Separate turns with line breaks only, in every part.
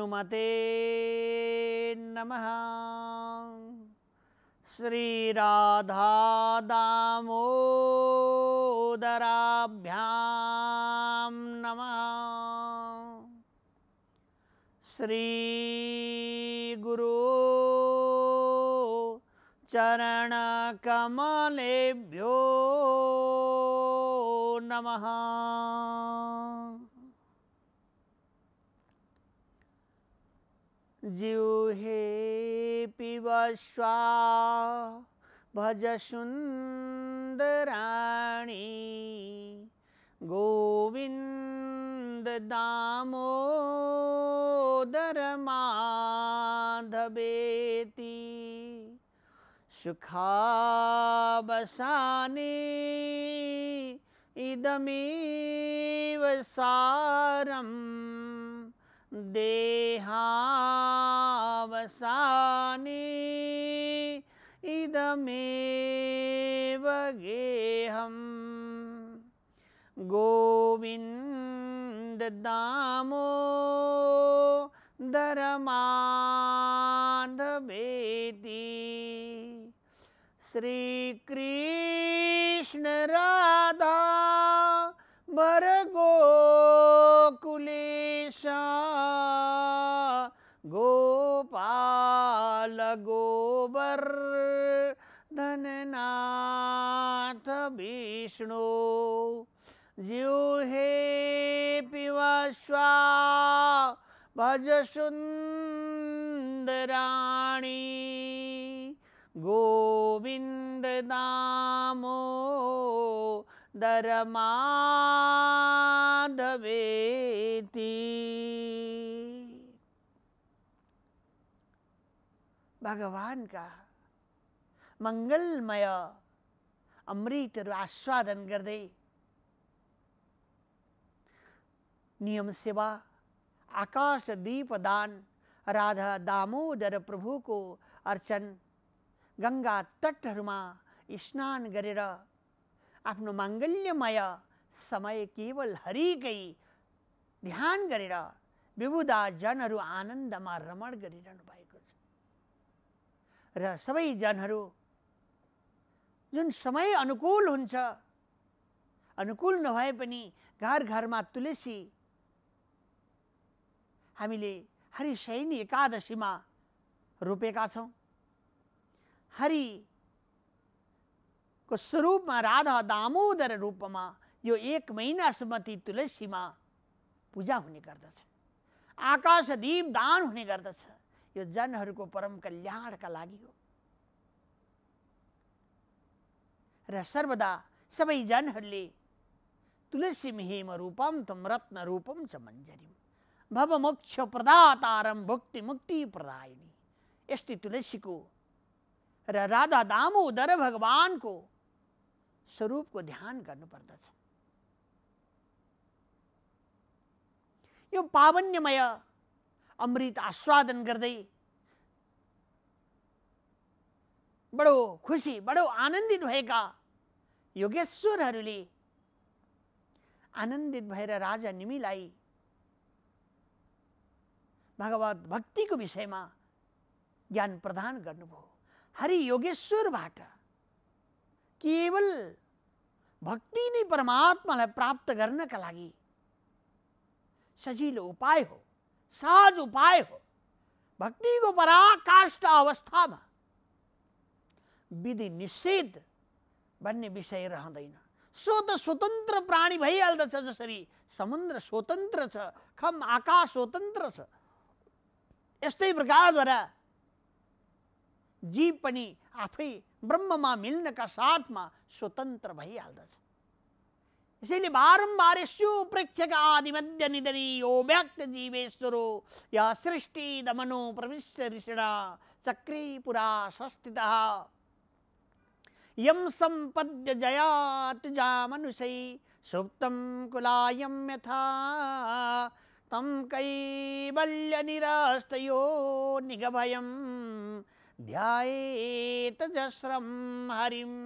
हनुमते नमः श्रीराधा दामोदराभ्यां नमः श्रीगुरु चरणकमलेभ्यो नमः जिह्वे पिबस्वा भज सुन्दराणि गोविन्द दामोदरमाधवेति सुखावसाने इदमेव सारम् देहावसाने इदमेव गेहम् गोविन्ददामो दरमाधवेति श्रीकृष्ण गोबर धननाथ विष्णु जिह्वे पिवस्वा भज सुन्दराणि गोविंद दामो दरमाधवेति भगवान का मंगलमय अमृत आस्वादन करते नियम सेवा आकाश दीप दान राधा दामोदर प्रभु को अर्चन गंगा तटहरूमा स्नान करें आफ्नो माङ्गल्यमय समय केवल हरिक ध्यान गरेर विबुदा आनंद में रमण कर र सबै जनहरू जुन समय अनुकूल हुन्छ अनुकूल नभए पनि घर घरमा तुलसी हामीले सैनी एकादशीमा रोपेका छौँ हरिको स्वरूपमा राधा दामोदर रूपमा यो एक महिनासम्म ती तुलसीमा पूजा हुने गर्दछ दीप दान हुने गर्दछ यो जनहरूको परम कल्याणका लागि हो र सर्वदा सबै जनहरूले तुलसी मिहिम रूपम तम रत्न रूपम च मञ्जरी भव मोक्ष प्रदातारम भुक्ति मुक्ति प्रदायिनी यस्तै तुलसीको र राधा दामोदर भगवानको स्वरूपको ध्यान गर्नुपर्दछ यो पावन्यमय अमृत आस्वादन गर्दै बडो खुशी बडो आनन्दित भएका योगेश्वरहरूले आनन्दित भएर राजा निमीलाई भगवत भक्तिको विषयमा ज्ञान प्रदान गर्नुभयो हरि योगेश्वरबाट केवल भक्ति नै परमात्मालाई प्राप्त गर्नका लागि सजिलो उपाय हो सहज उपाय हो भक्तिको पराकाष्ठ अवस्थामा विधि निषेध भन्ने विषय रहँदैन स्वत स्वतन्त्र प्राणी भइहाल्दछ जसरी समुद्र स्वतन्त्र छ खम आकाश स्वतन्त्र छ यस्तै प्रकारद्वारा जीव पनि आफै ब्रह्ममा मिल्नका साथमा स्वतन्त्र भइहाल्दछ इसीलिए बारंबारेशु प्रेक्षकादिमद्य निधनी ओ व्यक्त जीवेश्वरो यह सृष्टि दमनो प्रविश्य ऋषिणा सक्री पुरा षष्टिता यम संपद्य जयात जा मनुषै सुप्तम कुलायम यथा तम कैबल्य निरास्तयो निगभयम ध्यायेत जश्रम हरिम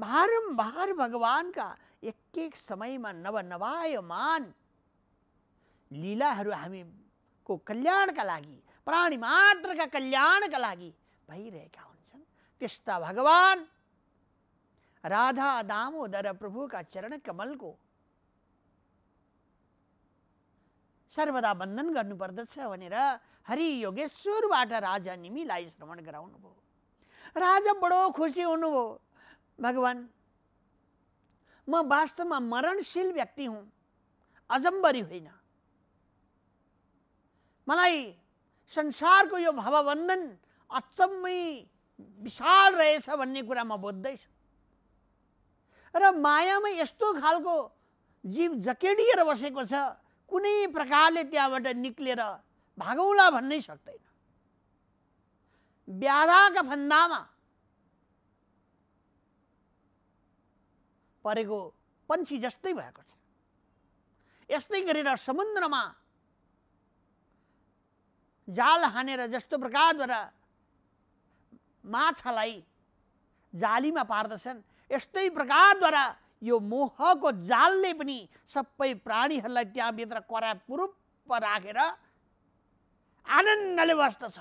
बारंबार भगवान का एक एक लीला हमी को कल्याण का लगी प्राणी का कल्याण का लगी हुन्छन् त्यस्ता भगवान राधा दामोदर प्रभु का चरण कमल को सर्वदा बन्धन गर्नुपर्दछ भनेर हरि योगेश्वरबाट राजा निमीलाई श्रवण भो राजा बडो खुशी हो भगवान म वास्तवमा मरणशील व्यक्ति हुँ अजम्बरी होइन मलाई संसारको यो भवबन्धन अचम्मै विशाल रहेछ भन्ने कुरा म बोध्दैछु र मायामा यस्तो खालको जीव जकेडिएर बसेको छ कुनै प्रकारले त्यहाँबाट निक्लेर भागौला भन्नै सक्दैन व्याधाका फन्दामा परेको पन्छी जस्तै भएको छ यस्तै गरेर समुद्रमा जाल हानेर जस्तो प्रकारद्वारा माछालाई जालीमा पार्दछन् यस्तै प्रकारद्वारा यो मोहको जालले पनि सबै प्राणीहरूलाई त्यहाँभित्र करापुरूप राखेर आनन्दले बस्दछ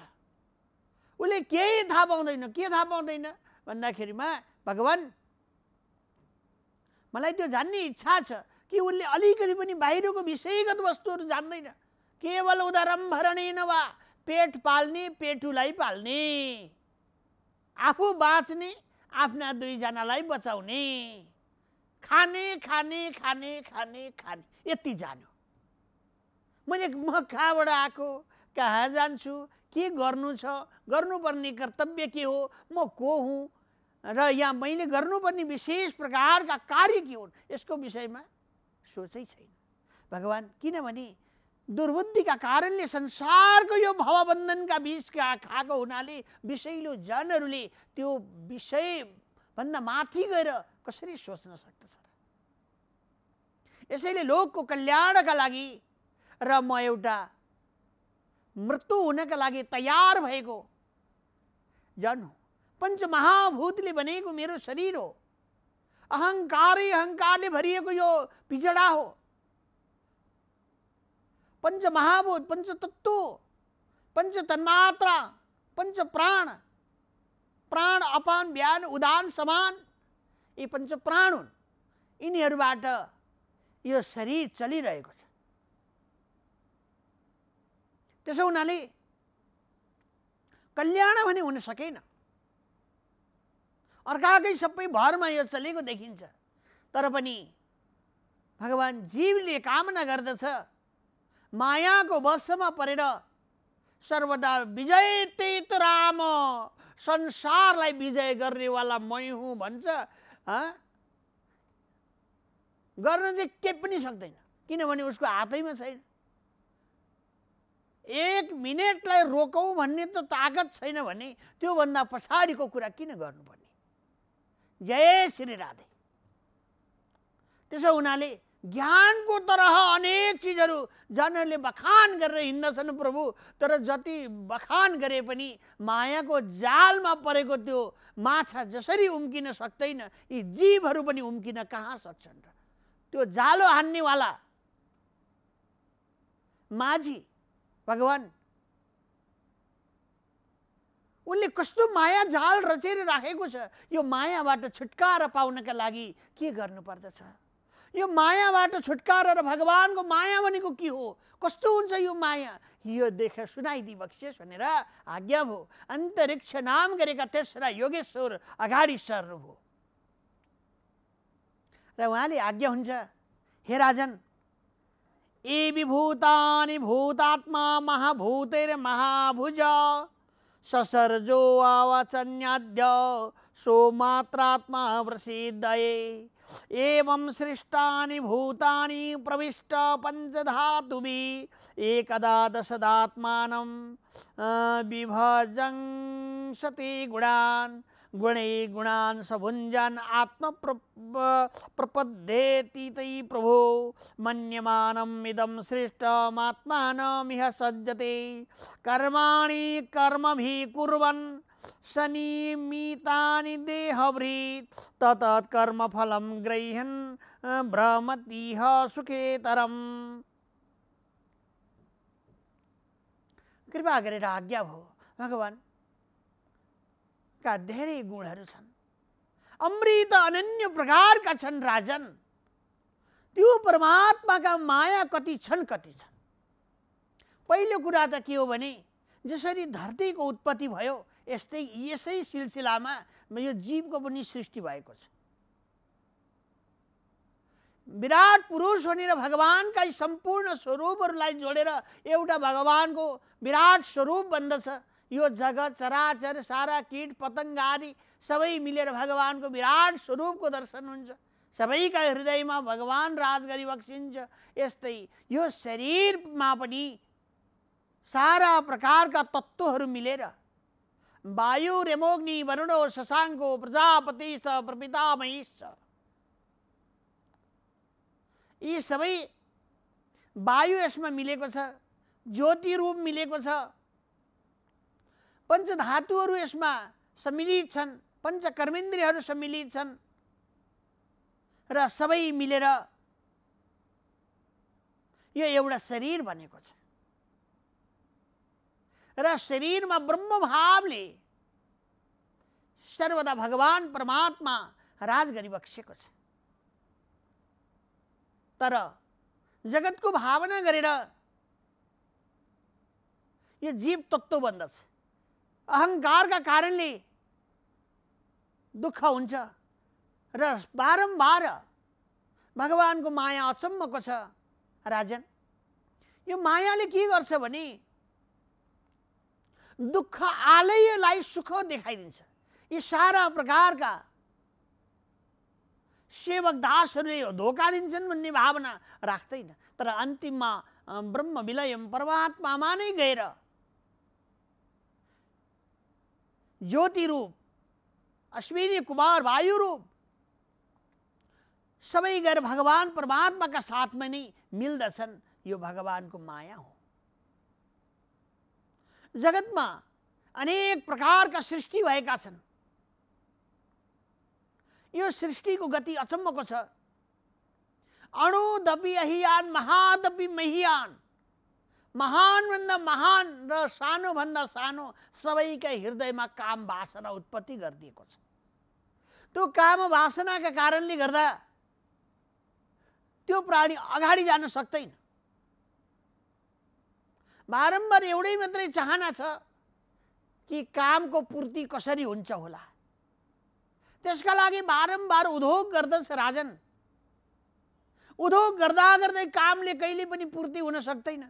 उसले केही थाहा पाउँदैन के थाहा पाउँदैन भन्दाखेरिमा भगवान् मलाई त्यो जान्ने इच्छा छ कि उसले अलिकति पनि बाहिरको विषयगत वस्तुहरू जान्दैन केवल उदाहरण नवा पेट पाल्ने पेटुलाई पाल्ने आफू बाँच्ने आफ्ना दुईजनालाई बचाउने खाने खाने खाने खाने खाने यति जानु मैले म कहाँबाट आएको कहाँ जान्छु के गर्नु छ गर्नुपर्ने कर्तव्य के हो म को हुँ र यहाँ मैले गर्नुपर्ने विशेष प्रकारका कार्य के हुन् यसको विषयमा सोचै छैन भगवान् किनभने दुर्बुद्धिका कारणले संसारको यो भवबन्धनका बिच खाएको हुनाले विषयलो जनहरूले त्यो विषयभन्दा माथि गएर कसरी सोच्न सक्दछ यसैले लोकको कल्याणका लागि र म एउटा मृत्यु हुनका लागि तयार भएको जन हो पंच महाभूतले बनेगो मेरो शरीर हो अहंकार ही अहंकार ने भरिए को जो पिछड़ा हो पंच महाभूत पंच तत्व पंच तन्मात्रा पंच प्राण प्राण अपान ब्यान उदान समान ये पंच प्राण इन यिनीहरूबाट यो शरीर चलिरहेको छ त्यसो कल्याण भी हुन सकेन अर्काकै सबै भरमा यो चलेको देखिन्छ तर पनि भगवान् जीवले कामना गर्दछ मायाको वशमा परेर सर्वदा विजय तेत राम संसारलाई विजय गर्नेवाला मै हुँ भन्छ गर्न चाहिँ के पनि सक्दैन किनभने उसको हातैमा छैन एक मिनटलाई रोकौँ भन्ने त ताकत छैन भने त्योभन्दा पछाडिको कुरा किन गर्नु जय श्री राधे त्यसो हुनाले ज्ञानको तरह अनेक चिजहरू जनहरूले बखान गरेर हिँड्दछन् प्रभु तर जति बखान गरे पनि मायाको जालमा परेको त्यो माछा जसरी उम्किन सक्दैन यी जीवहरू पनि उम्किन कहाँ सक्छन् र त्यो जालो हान्नेवाला माझी भगवान् उसले कस्तो माया जाल रचेर राखेको छ यो मायाबाट छुटकारा पाउनका लागि के गर्नुपर्दछ यो मायाबाट छुटकारा र भगवान्को माया भनेको के हो कस्तो हुन्छ यो माया यो देख सुनाइदि बक्सेस भनेर आज्ञा भयो अन्तरिक्ष नाम गरेका तेस्रा योगेश्वर अगाडि भयो र उहाँले आज्ञा हुन्छ हे राजन ए विभूतानि भूतात्मा महाभूतेर महाभुज ससर्जो आवचन्याद्य सोमात्रात्मा प्रसीदये एवं सृष्टानि भूतानि प्रविष्ट पञ्चधातुभि एकदा दशदात्मानं विभजंसति गुणान् गुणी गुणान सभुंजन आत्म प्रपद्येतीत प्रभो मन्यमानम इदम सज्जते कर्मा कर्म भी कुर्वन् सनिमितानि देहभृत् फल ग्रह्यन् भ्रमतीह सुखेतर कृपा करें आज्ञा भो भगवान का धेरै गुणहरू छन् अमृत अनन्य प्रकारका छन् राजन त्यो परमात्माका माया कति छन् कति छन् पहिलो कुरा त के हो भने जसरी धरतीको उत्पत्ति भयो यस्तै यसै सिलसिलामा यो जीवको पनि सृष्टि भएको छ विराट पुरुष भनेर भगवान्का सम्पूर्ण स्वरूपहरूलाई जोडेर एउटा भगवान्को विराट स्वरूप बन्दछ यो जगत चराचर सारा किट पतङ्ग आदि सबै मिलेर भगवान्को विराट स्वरूपको दर्शन हुन्छ सबैका हृदयमा भगवान् राज गरी बक्सिन्छ यस्तै यो शरीरमा पनि सारा प्रकारका तत्त्वहरू मिलेर वायु रेमोग्नि वरुणो शशाङ्को महिष छ यी सबै वायु यसमा मिलेको छ ज्योति रूप मिलेको छ पञ्च धातुहरू यसमा सम्मिलित छन् पञ्च कर्मेन्द्रियहरू सम्मिलित छन् र सबै मिलेर यो एउटा शरीर भनेको छ र शरीरमा ब्रह्मभावले सर्वदा भगवान् परमात्मा राज गरिबक्सेको छ तर जगतको भावना गरेर यो जीव तत्त्व बन्दछ अहङ्कारका कारणले दुःख हुन्छ र बारम्बार भगवानको माया अचम्मको छ राजन यो मायाले के गर्छ भने दुःख आलयलाई सुख देखाइदिन्छ यी सारा प्रकारका सेवक दासहरूले धोका दिन्छन् भन्ने भावना राख्दैन तर अन्तिममा ब्रह्म विलयम परमात्मामा नै गएर ज्योति रूप अश्विनी कुमार वायु रूप सभी गैर भगवान परमात्मा का साथ में नहीं मिल दर्शन यो भगवान को माया हो जगत में अनेक प्रकार का सृष्टि भैया यो सृष्टि को गति को अणु दबी अहियान महादबी महियान महानभन्दा महान र सानोभन्दा सानो सबैका हृदयमा काम भाषा उत्पत्ति गरिदिएको छ त्यो काम भाषणाका कारणले गर्दा त्यो प्राणी अगाडि जान सक्दैन बारम्बार एउटै मात्रै चाहना छ कि कामको पूर्ति कसरी हुन्छ होला त्यसका लागि बारम्बार उद्योग गर्दछ राजन उद्योग गर्दा गर्दै कामले कहिले पनि पूर्ति हुन सक्दैन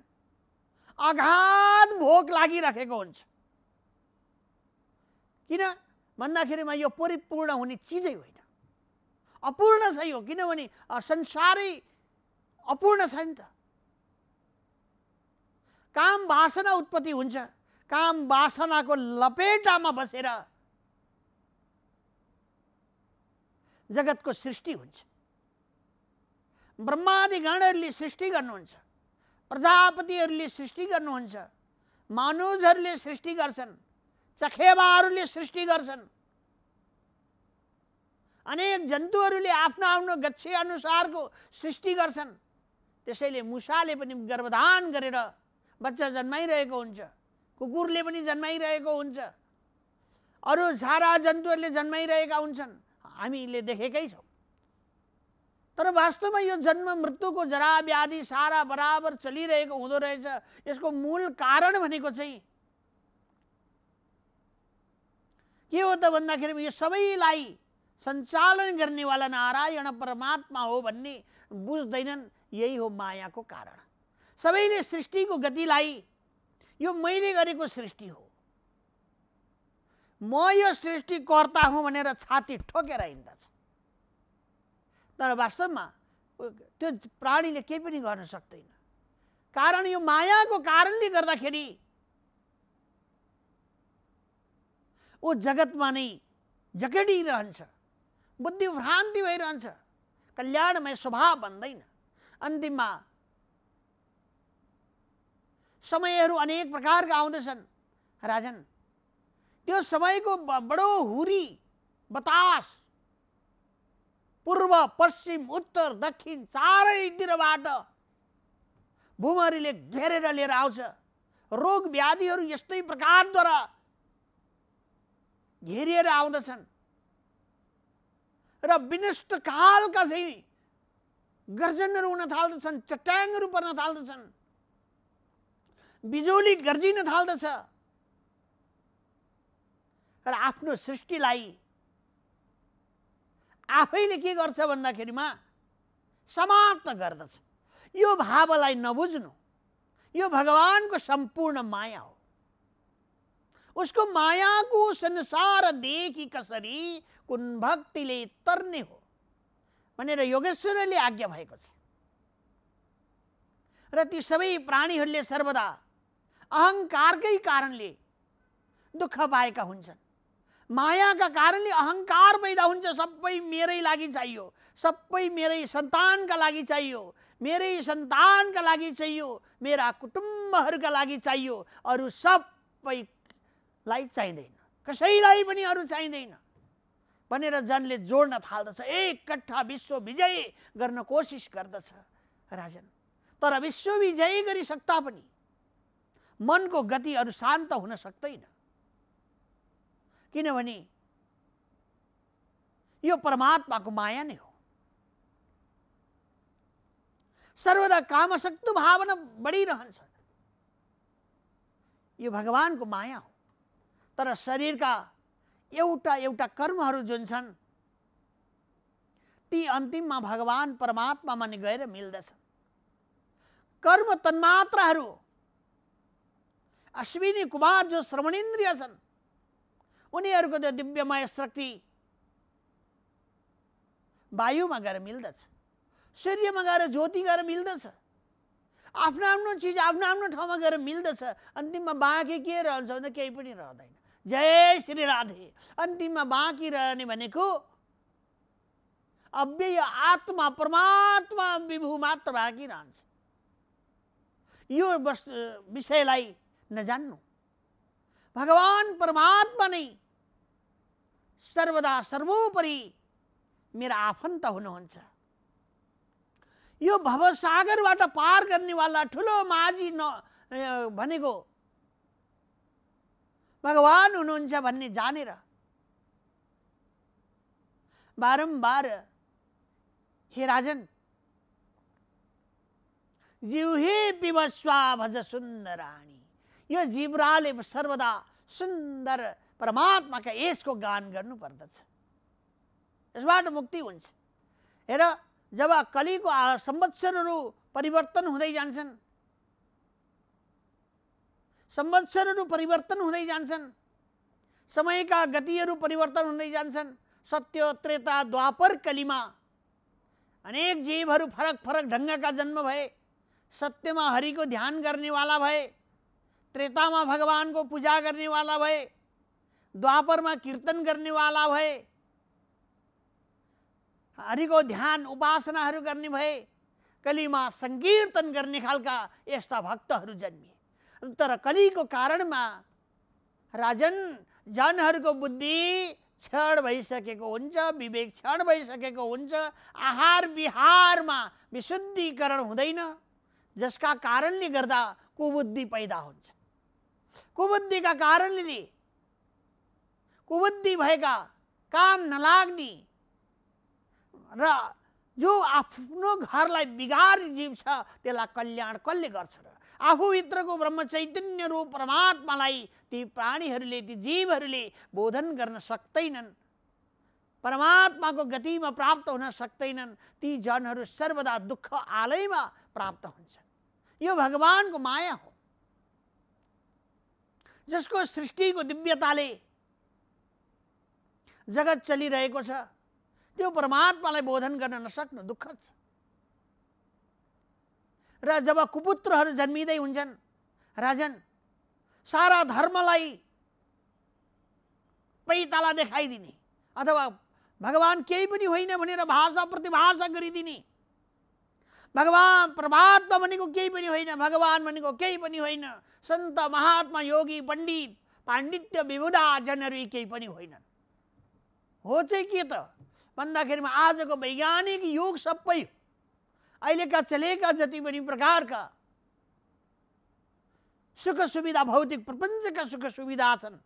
अगाध भोक लागिराखेको हुन्छ किन भन्दाखेरिमा यो परिपूर्ण हुने चिजै होइन अपूर्ण छ यो किनभने संसारै अपूर्ण छ नि त काम वासना उत्पत्ति हुन्छ काम वासनाको लपेटामा बसेर जगतको सृष्टि हुन्छ ब्रह्मादि गणहरूले सृष्टि गर्नुहुन्छ प्रजापतिहरूले सृष्टि गर्नुहुन्छ मानुजहरूले सृष्टि गर्छन् चखेवाहरूले सृष्टि गर्छन् अनेक जन्तुहरूले आफ्नो आफ्नो गच्छे अनुसारको सृष्टि गर्छन् त्यसैले मुसाले पनि गर्भधान गरेर बच्चा जन्माइरहेको हुन्छ कुकुरले पनि जन्माइरहेको हुन्छ अरू सारा जन्तुहरूले जन्माइरहेका हुन्छन् हामीले देखेकै छौँ तर वास्तवमा यो जन्म मृत्युको जरा व्याधि सारा बराबर चलिरहेको हुँदो रहेछ यसको मूल कारण भनेको चाहिँ के हो त भन्दाखेरि यो सबैलाई सञ्चालन गर्नेवाला नारायण परमात्मा हो भन्ने बुझ्दैनन् यही हो मायाको कारण सबैले सृष्टिको गतिलाई यो मैले गरेको सृष्टि हो म यो सृष्टिकर्ता हुँ भनेर छाती ठोकेर हिँड्दछ तर वास्तवमा त्यो प्राणीले केही पनि गर्न सक्दैन कारण यो मायाको कारणले गर्दाखेरि ऊ जगतमा नै बुद्धि बुद्धिभ्रान्ति भइरहन्छ कल्याणमय स्वभाव भन्दैन अन्तिममा समयहरू अनेक प्रकारका आउँदछन् राजन त्यो समयको बडो हुरी बतास पूर्व पश्चिम उत्तर दक्षिण चारैतिरबाट भुमरीले घेरेर लिएर आउँछ रोग व्याधिहरू यस्तै प्रकारद्वारा घेरिएर आउँदछन् र कालका चाहिँ गर्जनहरू हुन थाल्दछन् चट्याङहरू पर्न थाल्दछन् बिजुली गर्जिन थाल्दछ र आफ्नो सृष्टिलाई आफैले के गर्छ भन्दाखेरिमा समाप्त गर्दछ यो भावलाई नबुझ्नु यो भगवानको सम्पूर्ण माया हो उसको मायाको संसारदेखि कसरी कुन भक्तिले तर्ने हो भनेर योगेश्वरले आज्ञा भएको छ र ती सबै प्राणीहरूले सर्वदा अहङ्कारकै कारणले दुःख पाएका हुन्छन् मायाका कारणले अहङ्कार पैदा हुन्छ सबै मेरै लागि चाहियो सबै मेरै सन्तानका लागि चाहियो मेरै सन्तानका लागि चाहियो मेरा कुटुम्बहरूका लागि चाहियो अरू सबैलाई चाहिँदैन कसैलाई पनि अरू चाहिँदैन भनेर जनले जोड्न थाल्दछ एकट्ठा विश्व विजय गर्न कोसिस गर्दछ राजन तर विश्व विजय गरिसक्दा पनि मनको गतिहरू शान्त हुन सक्दैन किनभने यो परमात्माको माया नै हो सर्वदा कामशक्तु भावना बढिरहन्छ यो भगवान्को माया हो तर शरीरका एउटा एउटा कर्महरू जुन छन् ती अन्तिममा भगवान परमात्मामा नि गएर मिल्दछन् कर्म तन्मात्राहरू अश्विनी कुमार जो श्रवणेन्द्रिय छन् उनीहरूको त्यो दिव्यमय शक्ति वायुमा गएर मिल्दछ सूर्यमा गएर ज्योति गएर मिल्दछ आफ्नो आफ्नो चिज आफ्नो आफ्नो ठाउँमा गएर मिल्दछ अन्तिममा बाँकी के रहन्छ भन्दा केही पनि रहँदैन जय श्री राधे अन्तिममा बाँकी रहने भनेको अव्यय आत्मा परमात्मा विभु मात्र बाँकी रहन्छ यो वस्तु विषयलाई नजान्नु भगवान् परमात्मा नै सर्वदा सर्वोपरि मेरा आफन्त हुनुहुन्छ यो भवसागरबाट पार गर्नेवाला ठुलो माझी न भनेको भगवान हुनुहुन्छ भन्ने जानेर बारम्बार हे राजन जिउहे पिबस्वा भज सुन्दराणी यो जिब्राले सर्वदा सुन्दर परमात्माका यसको गान गर्नुपर्दछ यसबाट मुक्ति हुन्छ हेर जब को संवत्सर परिवर्तन हुँदै जान्छन् परिवर्तन हुँदै जान्छन् का गति परिवर्तन हुँदै जान्छन् सत्य त्रेता द्वापर कलिमा अनेक जीवर फरक फरक ढंग का जन्म में सत्यमा को ध्यान करने वाला त्रेता में भगवान को पूजा करने वाला भे द्वापरमा कीर्तन गर्नेवाला भए हरिको ध्यान उपासनाहरू गर्ने भए कलीमा सङ्कीर्तन गर्ने खालका यस्ता भक्तहरू जन्मिए तर कलीको कारणमा राजन जनहरूको बुद्धि क्षण भइसकेको हुन्छ विवेक क्षण भइसकेको हुन्छ आहार विहारमा विशुद्धिकरण हुँदैन जसका कारणले गर्दा कुबुद्धि पैदा हुन्छ का कारणले कुबुद्धि भएका काम नलाग्ने र जो आफ्नो घरलाई बिगार जीव छ त्यसलाई कल्याण कसले गर्छ र आफूभित्रको ब्रह्मचैतन्य रूप परमात्मालाई ती प्राणीहरूले ती जीवहरूले बोधन गर्न सक्दैनन् परमात्माको गतिमा प्राप्त हुन सक्दैनन् ती जनहरू सर्वदा दुःख आलयमा प्राप्त हुन्छन् यो भगवानको माया हो जसको सृष्टिको दिव्यताले जगत चलिरहेको छ त्यो परमात्मालाई बोधन गर्न नसक्नु दुःख छ र जब कुपुत्रहरू जन्मिँदै हुन्छन् राजन सारा धर्मलाई पैताला देखाइदिने अथवा भगवान् केही पनि होइन भनेर भाषा प्रतिभाषा गरिदिने भगवान् परमात्मा भनेको केही पनि होइन भगवान् भनेको केही पनि होइन सन्त महात्मा योगी पण्डित पाण्डित्य विबुधा जनहरू केही पनि होइनन् हो चाहिँ के त भन्दाखेरिमा आजको वैज्ञानिक युग सबै अहिलेका चलेका जति पनि प्रकारका सुख सुविधा भौतिक प्रपञ्चका सुख सुविधा छन्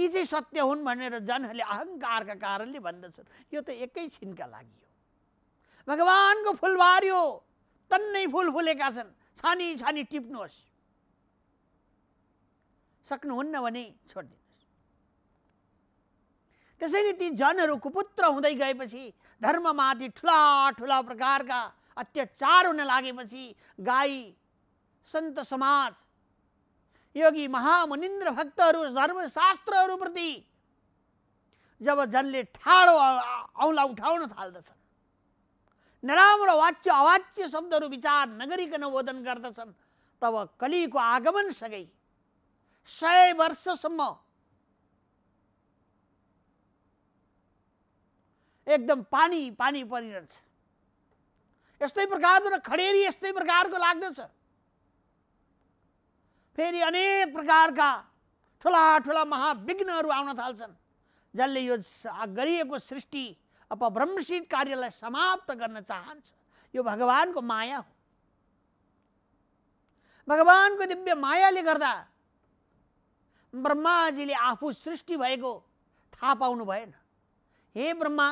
यी चाहिँ सत्य हुन् भनेर जनहरूले अहङ्कारका कारणले भन्दछन् यो त एकैछिनका लागि हो भगवान्को फुलबारी हो तन्नै फुल फुलेका छन् छानी छानी टिप्नुहोस् सक्नुहुन्न भने छोडिदिनु नै ती जनहरू कुपुत्र हुँदै गएपछि धर्ममाथि ठुला ठुला प्रकारका अत्याचार हुन लागेपछि गाई सन्त समाज योगी महामनिन्द्र भक्तहरू धर्मशास्त्रहरूप्रति जब जनले ठाडो औँला उठाउन थाल्दछन् नराम्रो वाच्य अवाच्य शब्दहरू विचार नगरिकन बोधन गर्दछन् तब कलिको आगमनसँगै सय वर्षसम्म एकदम पानी पानी परिरहन्छ यस्तै प्रकारको र खडेरी यस्तै प्रकारको लाग्दछ फेरि अनेक प्रकारका ठुला ठुला महाविघ्नहरू आउन थाल्छन् जसले यो गरिएको सृष्टि अपभ्रंशित कार्यलाई समाप्त गर्न चाहन्छ यो भगवान्को माया हो भगवान्को दिव्य मायाले गर्दा ब्रह्माजीले आफू सृष्टि भएको थाहा पाउनु भएन हे ब्रह्मा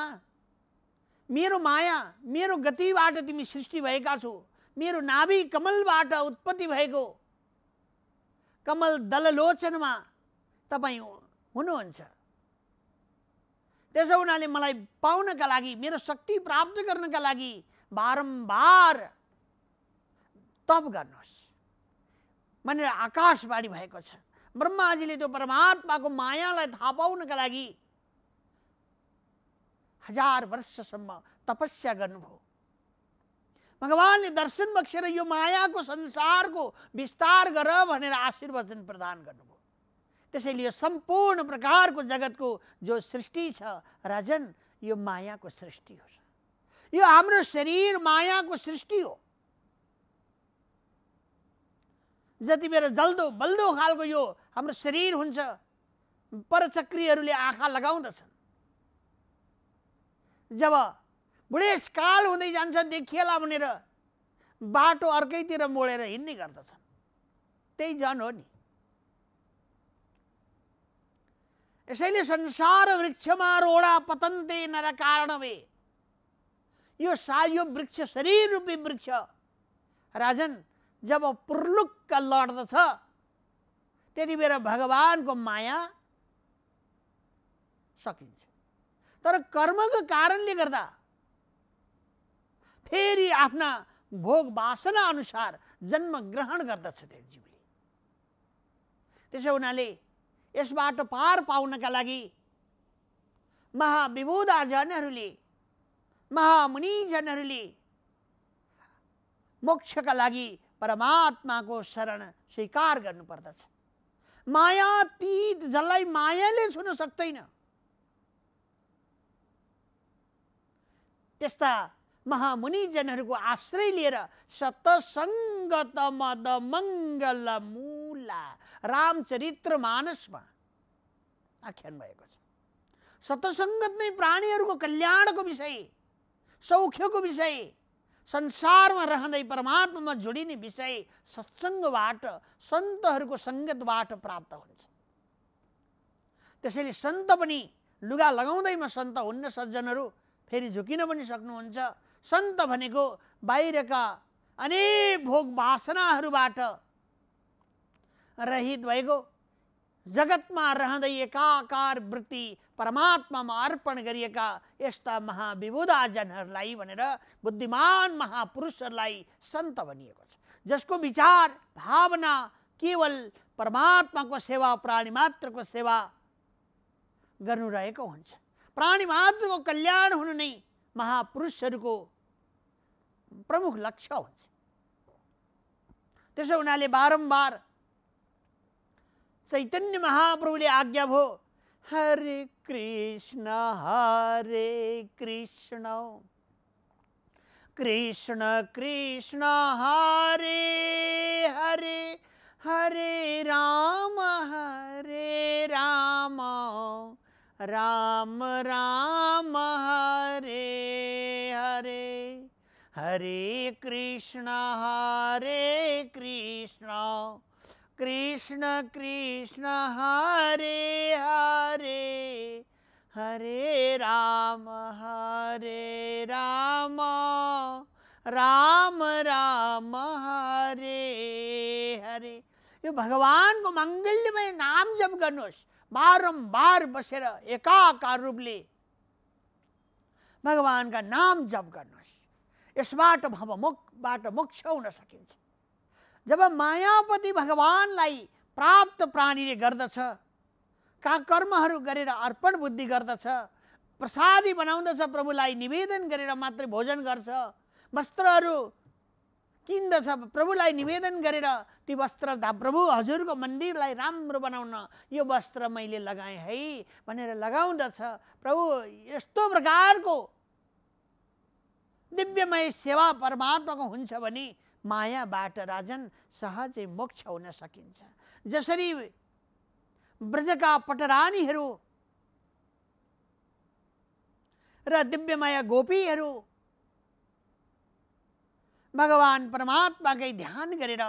मेरो माया मेरो गतिबाट तिमी सृष्टि भएका छौ मेरो नाभि कमलबाट उत्पत्ति भएको कमल दललोचनमा तपाईँ हुनुहुन्छ त्यसो हुनाले मलाई पाउनका लागि मेरो शक्ति प्राप्त गर्नका लागि बारम्बार तप गर्नुहोस् भनेर आकाशवाणी भएको छ ब्रह्माजीले त्यो परमात्माको मायालाई थाहा पाउनका लागि हजार वर्षसम्म तपस्या गर्नुभयो भगवान्ले दर्शन बक्सेर यो मायाको संसारको विस्तार गर भनेर आशीर्वचन प्रदान गर्नुभयो त्यसैले यो सम्पूर्ण प्रकारको जगतको जो सृष्टि छ राजन यो मायाको सृष्टि हो यो हाम्रो शरीर मायाको सृष्टि हो जति बेर जल्दो बल्दो खालको यो हाम्रो शरीर हुन्छ परचक्रीहरूले आँखा लगाउँदछन् जब बुढेसकाल हुँदै जान्छ देखिएला भनेर बाटो अर्कैतिर मोडेर हिँड्ने गर्दछन् त्यही जन हो नि यसैले संसार वृक्षमा रोडा पतन्ते नर भए यो सा यो वृक्ष शरीर रूपी वृक्ष राजन जब पुर्लुक्क लड्दछ त्यति बेला भगवान्को माया सकिन्छ तर कर्मको कारणले गर्दा फेरि आफ्ना भोग वासना अनुसार जन्म ग्रहण गर्दछ त्यो जीवले त्यसो हुनाले यसबाट पार पाउनका लागि महाविबोधाजनहरूले महामुनिजनहरूले मोक्षका लागि परमात्माको शरण स्वीकार गर्नुपर्दछ माया तीत जसलाई मायाले छुन सक्दैन त्यस्ता महामुनिजनहरूको आश्रय लिएर सतसङ्गत मद मङ्गल मूला रामचरित्र मानसमा आख्यान भएको छ सतसङ्गत नै प्राणीहरूको कल्याणको विषय सौख्यको विषय संसारमा रहँदै परमात्मामा जोडिने विषय सत्सङ्गबाट सन्तहरूको सङ्गतबाट प्राप्त हुन्छ त्यसैले सन्त पनि लुगा लगाउँदैमा सन्त हुन्न सज्जनहरू फेरि झुकिन पनि सक्नुहुन्छ सन्त भनेको बाहिरका अनेक भोग वासनाहरूबाट रहित भएको जगतमा रहँदै एकाकार वृत्ति परमात्मामा अर्पण गरिएका यस्ता महाविबुधाजनहरूलाई भनेर बुद्धिमान महापुरुषहरूलाई सन्त भनिएको छ जसको विचार भावना केवल परमात्माको सेवा प्राणी मात्रको सेवा गर्नु रहेको हुन्छ प्राणी मात्र को कल्याण हुनु नै को प्रमुख लक्ष्य हुन्छ त्यसो बारम्बार चैतन्य महाप्रभुले आज्ञा भो हरे कृष्ण हरे कृष्ण कृष्ण कृष्ण हरे हरे हरे राम हरे राम राम राम हरे हरे हरे कृष्ण हरे कृष्ण कृष्ण कृष्ण हरे हरे हरे राम हरे राम राम राम हरे हरे ये भगवान को मंगलमय नाम जब गणोश बारम्बार बसेर एकाकार रूपले भगवान्का नाम जप गर्नुहोस् यसबाट भवमुखबाट मोक्ष हुन सकिन्छ जब मायापति भगवान्लाई प्राप्त प्राणीले गर्दछ का कर्महरू गरेर अर्पण बुद्धि गर्दछ प्रसादी बनाउँदछ प्रभुलाई निवेदन गरेर मात्रै भोजन गर्छ वस्त्रहरू किन्दछ प्रभुलाई निवेदन गरेर ती वस्त्र धा प्रभु हजुरको मन्दिरलाई राम्रो बनाउन यो वस्त्र मैले लगाएँ है भनेर लगाउँदछ प्रभु यस्तो प्रकारको दिव्यमय सेवा परमात्माको हुन्छ भने मायाबाट राजन सहजै मोक्ष हुन सकिन्छ जसरी ब्रजका पटरानीहरू र दिव्यमय गोपीहरू भगवान परमात्माकै ध्यान गरेर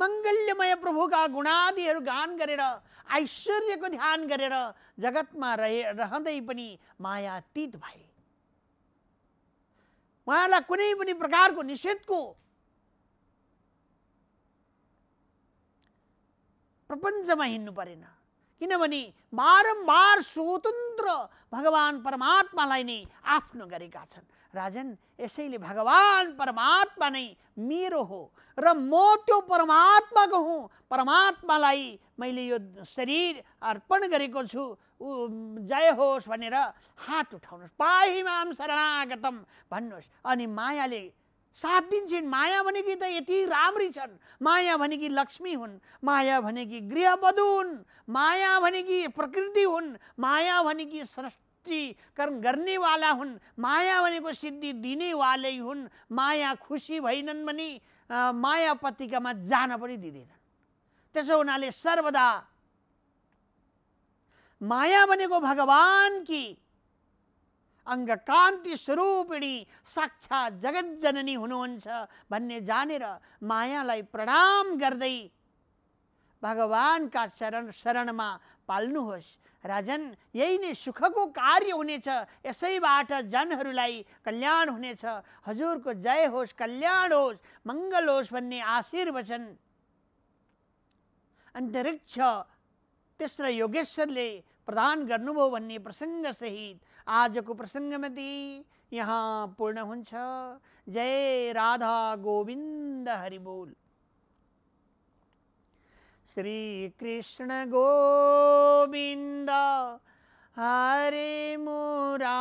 मङ्गल्यमय प्रभुका गुणादिहरू गान गरेर ऐश्वर्यको ध्यान गरेर जगतमा रहे रहँदै पनि मायातीत भए उहाँलाई कुनै पनि प्रकारको निषेधको प्रपञ्चमा हिँड्नु परेन किनभने बारम्बार स्वतन्त्र भगवान परमात्मालाई नै आफ्नो गरेका छन् राजन यसैले भगवान् परमात्मा नै मेरो हो र म त्यो परमात्माको हुँ परमात्मालाई मैले यो शरीर अर्पण गरेको छु जय होस् भनेर हात उठाउनुहोस् पाहिमाम शरणागतम भन्नुहोस् अनि मायाले सात दिन दिन्छन् माया भनेकी त यति राम्री छन् माया भनेकी लक्ष्मी हुन् माया भनेकी गृहवधु हुन् माया भनेकी प्रकृति हुन् माया भनेकी सृष्टिकरण गर्नेवाला हुन् माया भनेको सिद्धि दिनेवालै हुन् माया खुसी भएनन् भने माया पत्रिकामा जान पनि दिँदैनन् त्यसो हुनाले सर्वदा माया भनेको भगवान् कि कान्ति स्वरूपिणी साक्षात् जननी हुनुहुन्छ भन्ने जानेर मायालाई प्रणाम गर्दै भगवान्का शरण शरणमा पाल्नुहोस् राजन यही नै सुखको कार्य हुनेछ यसैबाट जनहरूलाई कल्याण हुनेछ हजुरको जय होस् कल्याण होस् मङ्गल होस् भन्ने आशीर्वचन अन्तरिक्ष तेस्रो योगेश्वरले प्रदान गर्नुभयो भन्ने आज को प्रसंगमती यहाँ पूर्ण हुन्छ जय राधा गोविंद हरिबोल कृष्ण गोविंद हरे मुरारे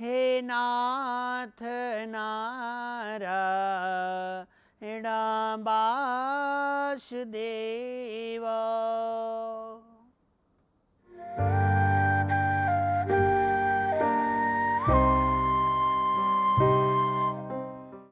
हे नाथ नारायण वासुदेव